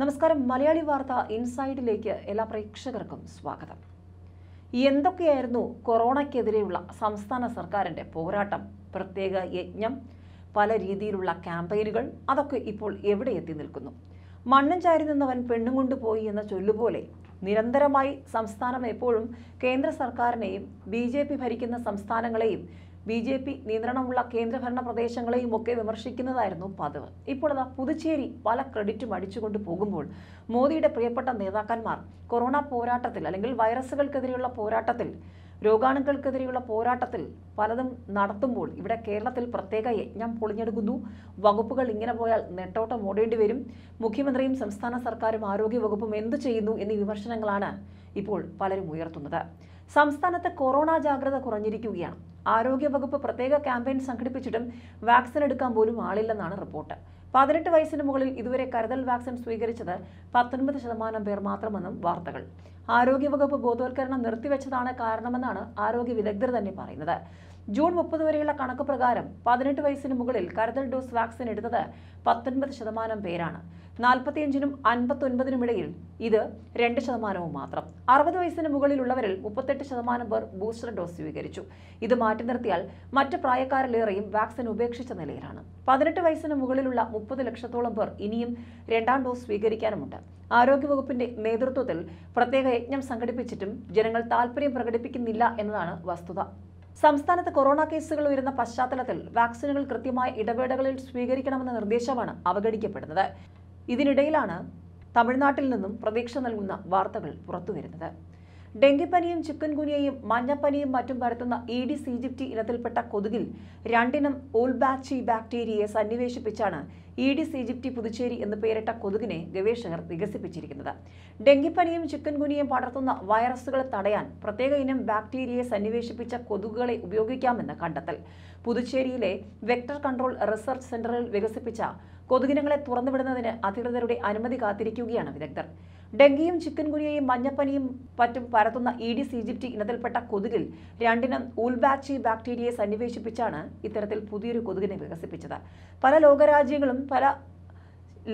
നമസ്കാരം മലയാളി വാർത്ത ഇൻസൈഡിലേക്ക് എല്ലാ പ്രേക്ഷകർക്കും സ്വാഗതം എന്തൊക്കെയായിരുന്നു കൊറോണയ്ക്കെതിരെയുള്ള സംസ്ഥാന സർക്കാരിൻ്റെ പോരാട്ടം പ്രത്യേക യജ്ഞം പല രീതിയിലുള്ള ക്യാമ്പയിനുകൾ അതൊക്കെ ഇപ്പോൾ എവിടെ എത്തി നിൽക്കുന്നു മണ്ണും ചാരി നിന്നവൻ പെണ്ണും കൊണ്ടുപോയി എന്ന ചൊല്ലുപോലെ നിരന്തരമായി സംസ്ഥാനം എപ്പോഴും കേന്ദ്ര സർക്കാരിനെയും ബി ഭരിക്കുന്ന സംസ്ഥാനങ്ങളെയും ബി ജെ പി നിയന്ത്രണമുള്ള കേന്ദ്രഭരണ പ്രദേശങ്ങളെയും ഒക്കെ വിമർശിക്കുന്നതായിരുന്നു പതിവ് ഇപ്പോഴതാ പുതുച്ചേരി പല ക്രെഡിറ്റും അടിച്ചുകൊണ്ട് പോകുമ്പോൾ മോദിയുടെ പ്രിയപ്പെട്ട നേതാക്കന്മാർ കൊറോണ പോരാട്ടത്തിൽ അല്ലെങ്കിൽ വൈറസുകൾക്കെതിരെയുള്ള പോരാട്ടത്തിൽ രോഗാണുക്കൾക്കെതിരെയുള്ള പോരാട്ടത്തിൽ പലതും നടത്തുമ്പോൾ ഇവിടെ കേരളത്തിൽ പ്രത്യേക യജ്ഞം പൊളിഞ്ഞെടുക്കുന്നു വകുപ്പുകൾ ഇങ്ങനെ പോയാൽ നെട്ടോട്ടം ഓടേണ്ടി വരും മുഖ്യമന്ത്രിയും സംസ്ഥാന സർക്കാരും ആരോഗ്യവകുപ്പും എന്തു ചെയ്യുന്നു എന്നീ വിമർശനങ്ങളാണ് ഇപ്പോൾ പലരും ഉയർത്തുന്നത് സംസ്ഥാനത്ത് കൊറോണ ജാഗ്രത കുറഞ്ഞിരിക്കുകയാണ് ആരോഗ്യവകുപ്പ് പ്രത്യേക ക്യാമ്പയിൻ സംഘടിപ്പിച്ചിട്ടും വാക്സിൻ എടുക്കാൻ പോലും ആളില്ലെന്നാണ് റിപ്പോർട്ട് പതിനെട്ട് വയസ്സിന് മുകളിൽ ഇതുവരെ കരുതൽ വാക്സിൻ സ്വീകരിച്ചത് പത്തൊൻപത് ശതമാനം പേർ മാത്രമെന്നും വാർത്തകൾ ആരോഗ്യവകുപ്പ് ബോധവൽക്കരണം നിർത്തിവെച്ചതാണ് കാരണമെന്നാണ് ആരോഗ്യ വിദഗ്ധർ തന്നെ പറയുന്നത് ജൂൺ മുപ്പത് വരെയുള്ള കണക്ക് പ്രകാരം പതിനെട്ട് വയസ്സിന് മുകളിൽ കരുതൽ ഡോസ് വാക്സിൻ എടുത്തത് പത്തൊൻപത് ശതമാനം പേരാണ് നാൽപ്പത്തിയഞ്ചിനും അൻപത്തൊൻപതിനും ഇടയിൽ ഇത് രണ്ട് ശതമാനവും മാത്രം അറുപത് വയസ്സിന് മുകളിലുള്ളവരിൽ മുപ്പത്തെട്ട് ശതമാനം പേർ ബൂസ്റ്റർ ഡോസ് സ്വീകരിച്ചു ഇത് മാറ്റി നിർത്തിയാൽ മറ്റ് പ്രായക്കാരിലേറെയും വാക്സിൻ ഉപേക്ഷിച്ച നിലയിലാണ് പതിനെട്ട് വയസ്സിന് മുകളിലുള്ള മുപ്പത് ലക്ഷത്തോളം പേർ ഇനിയും രണ്ടാം ഡോസ് സ്വീകരിക്കാനുമുണ്ട് ആരോഗ്യവകുപ്പിന്റെ നേതൃത്വത്തിൽ പ്രത്യേക യജ്ഞം സംഘടിപ്പിച്ചിട്ടും ജനങ്ങൾ താൽപ്പര്യം പ്രകടിപ്പിക്കുന്നില്ല എന്നതാണ് വസ്തുത സംസ്ഥാനത്ത് കൊറോണ കേസുകൾ ഉയരുന്ന പശ്ചാത്തലത്തിൽ വാക്സിനുകൾ കൃത്യമായ ഇടവേളകളിൽ സ്വീകരിക്കണമെന്ന നിർദ്ദേശമാണ് അവഗണിക്കപ്പെടുന്നത് ഇതിനിടയിലാണ് തമിഴ്നാട്ടിൽ നിന്നും പ്രതീക്ഷ നൽകുന്ന വാർത്തകൾ പുറത്തുവരുന്നത് ഡെങ്കിപ്പനിയും ചിക്കൻ ഗുനിയയും മഞ്ഞപ്പനിയും മറ്റും പരത്തുന്ന ഈഡിസ് ഈജിപ്തി ഇനത്തിൽപ്പെട്ട കൊതുകിൽ രണ്ടിനം ഓൾബാച്ചി ബാക്ടീരിയയെ സന്നിവേശിപ്പിച്ചാണ് ഈഡിസ് ഈജിപ്തി പുതുച്ചേരി എന്ന് പേരിട്ട കൊതുകിനെ ഗവേഷകർ വികസിപ്പിച്ചിരിക്കുന്നത് ഡെങ്കിപ്പനിയും ചിക്കൻ ഗുനിയും പടർത്തുന്ന വൈറസുകളെ തടയാൻ പ്രത്യേക ഇനം ബാക്ടീരിയയെ സന്നിവേശിപ്പിച്ച കൊതുകുകളെ ഉപയോഗിക്കാമെന്ന് കണ്ടെത്തൽ പുതുച്ചേരിയിലെ വെക്ടർ കൺട്രോൾ റിസർച്ച് സെന്ററിൽ വികസിപ്പിച്ച കൊതുകിനങ്ങളെ തുറന്നുവിടുന്നതിന് അധികൃതരുടെ അനുമതി കാത്തിരിക്കുകയാണ് വിദഗ്ധർ ഡെങ്കിയും ചിക്കൻ ഗുനിയയും മഞ്ഞപ്പനിയും മറ്റും പരത്തുന്ന ഈഡിസ് ഈജിപ്റ്റി ഇനത്തിൽപ്പെട്ട കൊതുകിൽ രണ്ടിനും ഉൾബാച്ചി ബാക്ടീരിയയെ സന്നിവേശിപ്പിച്ചാണ് ഇത്തരത്തിൽ പുതിയൊരു കൊതുകിനെ വികസിപ്പിച്ചത് പല ലോകരാജ്യങ്ങളും പല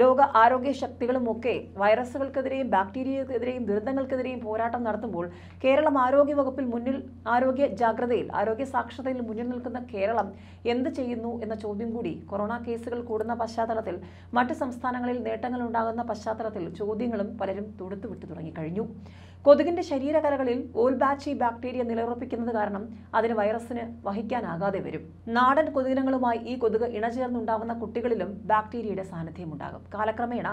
ലോക ആരോഗ്യ ശക്തികളുമൊക്കെ വൈറസുകൾക്കെതിരെയും ബാക്ടീരിയക്കെതിരെയും ദുരന്തങ്ങൾക്കെതിരെയും പോരാട്ടം നടത്തുമ്പോൾ കേരളം ആരോഗ്യ വകുപ്പിൽ മുന്നിൽ ആരോഗ്യ ജാഗ്രതയിൽ ആരോഗ്യ സാക്ഷരതയിൽ മുന്നിൽ നിൽക്കുന്ന കേരളം എന്ത് ചെയ്യുന്നു എന്ന ചോദ്യം കൂടി കൊറോണ കേസുകൾ കൂടുന്ന പശ്ചാത്തലത്തിൽ മറ്റ് സംസ്ഥാനങ്ങളിൽ നേട്ടങ്ങൾ ഉണ്ടാകുന്ന പശ്ചാത്തലത്തിൽ ചോദ്യങ്ങളും പലരും തുടുത്തുവിട്ടു തുടങ്ങിക്കഴിഞ്ഞു കൊതുകിന്റെ ശരീരകലകളിൽ ഓൾബാച്ചി ബാക്ടീരിയ നിലയുറപ്പിക്കുന്നത് കാരണം അതിന് വൈറസിന് വഹിക്കാനാകാതെ വരും നാടൻ കൊതുകിനങ്ങളുമായി ഈ കൊതുക് ഇണചേർന്നുണ്ടാകുന്ന കുട്ടികളിലും ബാക്ടീരിയയുടെ സാന്നിധ്യമുണ്ടാകും കാലക്രമേണ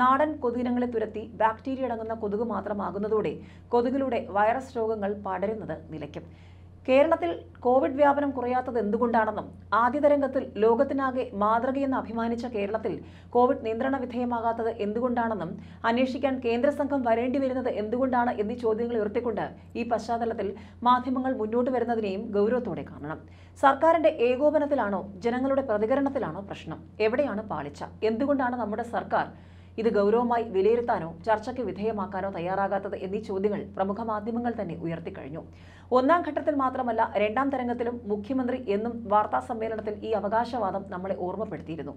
നാടൻ കൊതുകിനങ്ങളെ തുരത്തി ബാക്ടീരിയ അടങ്ങുന്ന കൊതുക് മാത്രമാകുന്നതോടെ കൊതുകിലൂടെ വൈറസ് രോഗങ്ങൾ പടരുന്നത് നിലയ്ക്കും കേരളത്തിൽ കോവിഡ് വ്യാപനം കുറയാത്തത് എന്തുകൊണ്ടാണെന്നും ആദ്യ തരംഗത്തിൽ ലോകത്തിനാകെ മാതൃകയെന്ന് അഭിമാനിച്ച കേരളത്തിൽ കോവിഡ് നിയന്ത്രണ വിധേയമാകാത്തത് എന്തുകൊണ്ടാണെന്നും അന്വേഷിക്കാൻ കേന്ദ്ര സംഘം വരേണ്ടി വരുന്നത് എന്തുകൊണ്ടാണ് എന്നീ ചോദ്യങ്ങൾ ഉയർത്തിക്കൊണ്ട് ഈ പശ്ചാത്തലത്തിൽ മാധ്യമങ്ങൾ മുന്നോട്ട് വരുന്നതിനെയും ഗൗരവത്തോടെ കാണണം സർക്കാരിന്റെ ഏകോപനത്തിലാണോ ജനങ്ങളുടെ പ്രതികരണത്തിലാണോ പ്രശ്നം എവിടെയാണ് പാളിച്ച എന്തുകൊണ്ടാണ് നമ്മുടെ സർക്കാർ ഇത് ഗൗരവമായി വിലയിരുത്താനോ ചർച്ചയ്ക്ക് വിധേയമാക്കാനോ തയ്യാറാകാത്തത് എന്നീ ചോദ്യങ്ങൾ പ്രമുഖ മാധ്യമങ്ങൾ തന്നെ ഉയർത്തിക്കഴിഞ്ഞു ഒന്നാം ഘട്ടത്തിൽ മാത്രമല്ല രണ്ടാം തരംഗത്തിലും മുഖ്യമന്ത്രി എന്നും വാർത്താ സമ്മേളനത്തിൽ ഈ അവകാശവാദം നമ്മളെ ഓർമ്മപ്പെടുത്തിയിരുന്നു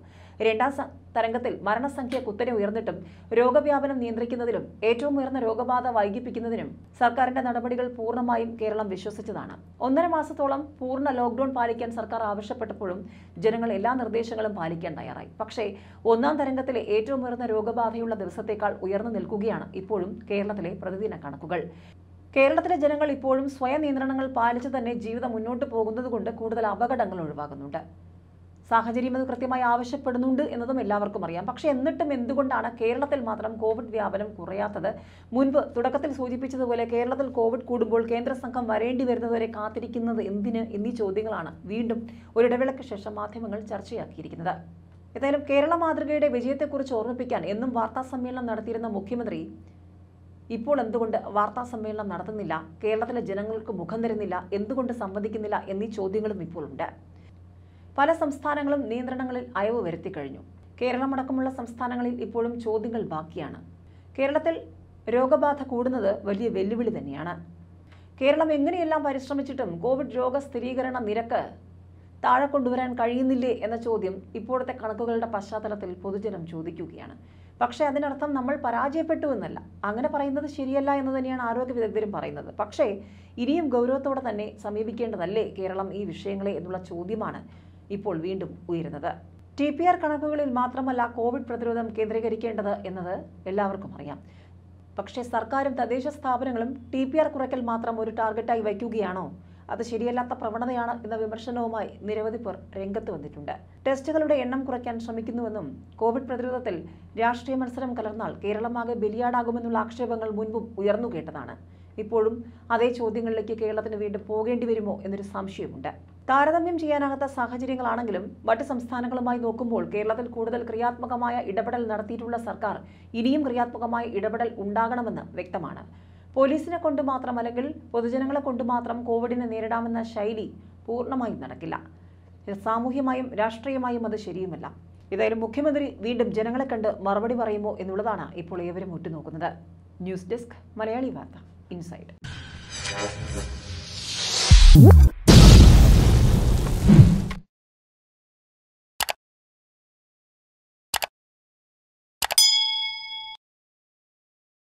രണ്ടാം തരംഗത്തിൽ മരണസംഖ്യ കുത്തനെ ഉയർന്നിട്ടും രോഗവ്യാപനം നിയന്ത്രിക്കുന്നതിലും ഏറ്റവും ഉയർന്ന രോഗബാധ വൈകിപ്പിക്കുന്നതിനും സർക്കാരിന്റെ നടപടികൾ പൂർണ്ണമായും കേരളം വിശ്വസിച്ചതാണ് ഒന്നര മാസത്തോളം പൂർണ്ണ ലോക്ഡൌൺ പാലിക്കാൻ സർക്കാർ ആവശ്യപ്പെട്ടപ്പോഴും ജനങ്ങൾ എല്ലാ നിർദ്ദേശങ്ങളും പാലിക്കാൻ തയ്യാറായി പക്ഷേ ഒന്നാം തരംഗത്തിലെ ഏറ്റവും ഉയർന്ന രോഗ രോഗബാധയുള്ള ദിവസത്തേക്കാൾ ഉയർന്നു നിൽക്കുകയാണ് ഇപ്പോഴും കേരളത്തിലെ പ്രതിദിന കണക്കുകൾ കേരളത്തിലെ ജനങ്ങൾ ഇപ്പോഴും സ്വയം നിയന്ത്രണങ്ങൾ പാലിച്ചു തന്നെ ജീവിതം മുന്നോട്ട് പോകുന്നതുകൊണ്ട് കൂടുതൽ അപകടങ്ങൾ ഒഴിവാകുന്നുണ്ട് സാഹചര്യം അത് കൃത്യമായി ആവശ്യപ്പെടുന്നുണ്ട് എന്നതും എല്ലാവർക്കും അറിയാം പക്ഷേ എന്നിട്ടും എന്തുകൊണ്ടാണ് കേരളത്തിൽ മാത്രം കോവിഡ് വ്യാപനം കുറയാത്തത് മുൻപ് തുടക്കത്തിൽ സൂചിപ്പിച്ചതുപോലെ കേരളത്തിൽ കോവിഡ് കൂടുമ്പോൾ കേന്ദ്ര സംഘം വരേണ്ടി വരുന്നതുവരെ കാത്തിരിക്കുന്നത് എന്തിന് എന്നീ ചോദ്യങ്ങളാണ് വീണ്ടും ഒരിടവേളയ്ക്ക് ശേഷം മാധ്യമങ്ങൾ ചർച്ചയാക്കിയിരിക്കുന്നത് ഏതായാലും കേരള മാതൃകയുടെ വിജയത്തെക്കുറിച്ച് ഓർമ്മിപ്പിക്കാൻ എന്നും വാർത്താ സമ്മേളനം നടത്തിയിരുന്ന മുഖ്യമന്ത്രി ഇപ്പോൾ എന്തുകൊണ്ട് വാർത്താ സമ്മേളനം നടത്തുന്നില്ല കേരളത്തിലെ ജനങ്ങൾക്ക് മുഖം തരുന്നില്ല എന്തുകൊണ്ട് സംവദിക്കുന്നില്ല എന്നീ ചോദ്യങ്ങളും ഇപ്പോഴുണ്ട് പല സംസ്ഥാനങ്ങളും നിയന്ത്രണങ്ങളിൽ അയവ് വരുത്തി കഴിഞ്ഞു കേരളമടക്കമുള്ള സംസ്ഥാനങ്ങളിൽ ഇപ്പോഴും ചോദ്യങ്ങൾ ബാക്കിയാണ് കേരളത്തിൽ രോഗബാധ കൂടുന്നത് വലിയ വെല്ലുവിളി തന്നെയാണ് കേരളം എങ്ങനെയെല്ലാം പരിശ്രമിച്ചിട്ടും കോവിഡ് രോഗ സ്ഥിരീകരണ നിരക്ക് താഴെ കൊണ്ടുവരാൻ കഴിയുന്നില്ലേ എന്ന ചോദ്യം ഇപ്പോഴത്തെ കണക്കുകളുടെ പശ്ചാത്തലത്തിൽ പൊതുജനം ചോദിക്കുകയാണ് പക്ഷേ അതിനർത്ഥം നമ്മൾ പരാജയപ്പെട്ടു എന്നല്ല അങ്ങനെ പറയുന്നത് ശരിയല്ല എന്ന് തന്നെയാണ് ആരോഗ്യ വിദഗ്ധരും പറയുന്നത് പക്ഷേ ഇനിയും ഗൗരവത്തോടെ തന്നെ സമീപിക്കേണ്ടതല്ലേ കേരളം ഈ വിഷയങ്ങളെ എന്നുള്ള ചോദ്യമാണ് ഇപ്പോൾ വീണ്ടും ഉയരുന്നത് ടി പി ആർ കണക്കുകളിൽ മാത്രമല്ല കോവിഡ് പ്രതിരോധം കേന്ദ്രീകരിക്കേണ്ടത് എന്നത് എല്ലാവർക്കും അറിയാം പക്ഷേ സർക്കാരും തദ്ദേശ സ്ഥാപനങ്ങളും ടി പി ആർ കുറയ്ക്കൽ മാത്രം ഒരു ടാർഗറ്റായി വയ്ക്കുകയാണോ അത് ശരിയല്ലാത്ത പ്രവണതയാണ് എന്ന വിമർശനവുമായി നിരവധി പേർ രംഗത്ത് വന്നിട്ടുണ്ട് ടെസ്റ്റുകളുടെ എണ്ണം കുറയ്ക്കാൻ ശ്രമിക്കുന്നുവെന്നും കോവിഡ് പ്രതിരോധത്തിൽ രാഷ്ട്രീയ മത്സരം കലർന്നാൽ കേരളമാകെ ബലിയാടാകുമെന്നുള്ള ആക്ഷേപങ്ങൾ മുൻപും ഉയർന്നു കേട്ടതാണ് ഇപ്പോഴും അതേ ചോദ്യങ്ങളിലേക്ക് കേരളത്തിന് വീണ്ടും പോകേണ്ടി വരുമോ എന്നൊരു സംശയമുണ്ട് താരതമ്യം ചെയ്യാനാകാത്ത സാഹചര്യങ്ങളാണെങ്കിലും മറ്റ് സംസ്ഥാനങ്ങളുമായി നോക്കുമ്പോൾ കേരളത്തിൽ കൂടുതൽ ക്രിയാത്മകമായ ഇടപെടൽ നടത്തിയിട്ടുള്ള സർക്കാർ ഇനിയും ക്രിയാത്മകമായ ഇടപെടൽ ഉണ്ടാകണമെന്ന് വ്യക്തമാണ് പോലീസിനെ കൊണ്ട് മാത്രം അല്ലെങ്കിൽ പൊതുജനങ്ങളെ കൊണ്ട് മാത്രം കോവിഡിനെ നേരിടാമെന്ന ശൈലി പൂർണ്ണമായും നടക്കില്ല ഇത് സാമൂഹ്യമായും രാഷ്ട്രീയമായും അത് ശരിയുമല്ല ഏതായാലും മുഖ്യമന്ത്രി വീണ്ടും ജനങ്ങളെ കണ്ട് മറുപടി പറയുമോ എന്നുള്ളതാണ് ഇപ്പോൾ ഏവരും ഉറ്റുനോക്കുന്നത് ന്യൂസ് ഡെസ്ക് മലയാളി വാർത്ത ഇൻസൈഡ്